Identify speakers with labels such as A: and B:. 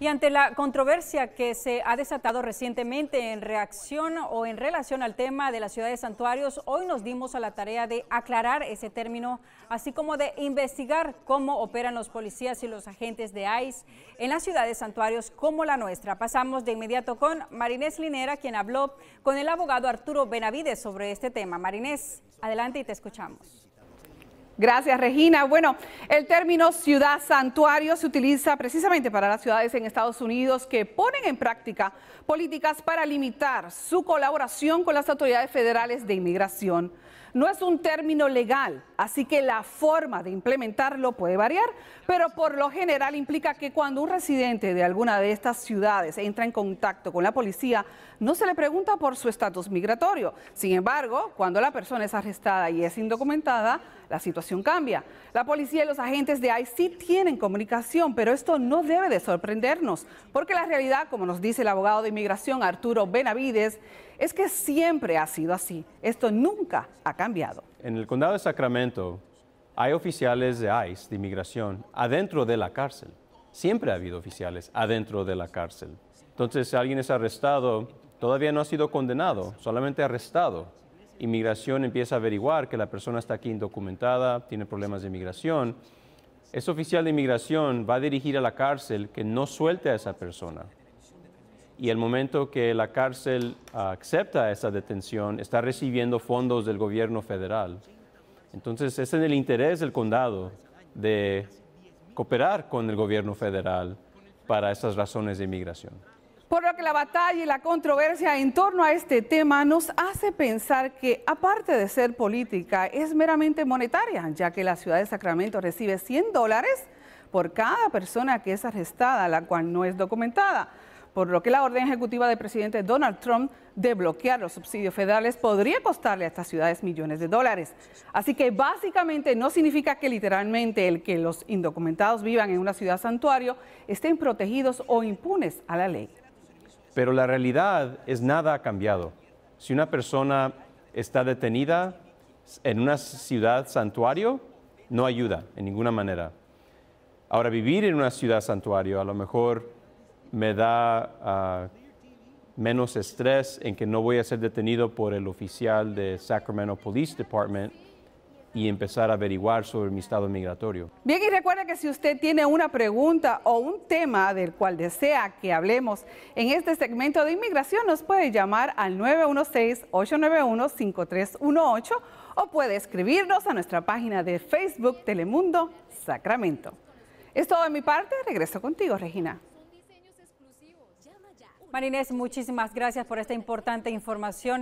A: Y ante la controversia que se ha desatado recientemente en reacción o en relación al tema de las ciudades santuarios, hoy nos dimos a la tarea de aclarar ese término, así como de investigar cómo operan los policías y los agentes de ICE en las ciudades santuarios como la nuestra. Pasamos de inmediato con Marinés Linera, quien habló con el abogado Arturo Benavides sobre este tema. Marinés, adelante y te escuchamos.
B: Gracias, Regina. Bueno, el término ciudad santuario se utiliza precisamente para las ciudades en Estados Unidos que ponen en práctica políticas para limitar su colaboración con las autoridades federales de inmigración. No es un término legal, así que la forma de implementarlo puede variar, pero por lo general implica que cuando un residente de alguna de estas ciudades entra en contacto con la policía, no se le pregunta por su estatus migratorio. Sin embargo, cuando la persona es arrestada y es indocumentada, la situación cambia. La policía y los agentes de ICE sí tienen comunicación, pero esto no debe de sorprendernos, porque la realidad, como nos dice el abogado de inmigración Arturo Benavides, es que siempre ha sido así. Esto nunca ha cambiado.
C: En el condado de Sacramento hay oficiales de ICE, de inmigración, adentro de la cárcel. Siempre ha habido oficiales adentro de la cárcel. Entonces, si alguien es arrestado, todavía no ha sido condenado, solamente arrestado. Inmigración empieza a averiguar que la persona está aquí indocumentada, tiene problemas de inmigración. Ese oficial de inmigración va a dirigir a la cárcel que no suelte a esa persona y el momento que la cárcel ah, acepta esa detención, está recibiendo fondos del gobierno federal. Entonces es en el interés del condado de cooperar con el gobierno federal para esas razones de inmigración.
B: Por lo que la batalla y la controversia en torno a este tema nos hace pensar que, aparte de ser política, es meramente monetaria, ya que la ciudad de Sacramento recibe 100 dólares por cada persona que es arrestada, la cual no es documentada por lo que la orden ejecutiva del presidente Donald Trump de bloquear los subsidios federales podría costarle a estas ciudades millones de dólares. Así que básicamente no significa que literalmente el que los indocumentados vivan en una ciudad santuario estén protegidos o impunes a la ley.
C: Pero la realidad es nada ha cambiado. Si una persona está detenida en una ciudad santuario, no ayuda en ninguna manera. Ahora, vivir en una ciudad santuario a lo mejor me da ah, menos estrés en que no voy a ser detenido por el oficial de Sacramento Police Department y empezar a averiguar sobre mi estado migratorio.
B: Bien, y recuerda que si usted tiene una pregunta o un tema del cual desea que hablemos en este segmento de inmigración, nos puede llamar al 916-891-5318 o puede escribirnos a nuestra página de Facebook Telemundo Sacramento. Es todo de mi parte, regreso contigo, Regina.
A: Marinés, muchísimas gracias por esta importante información.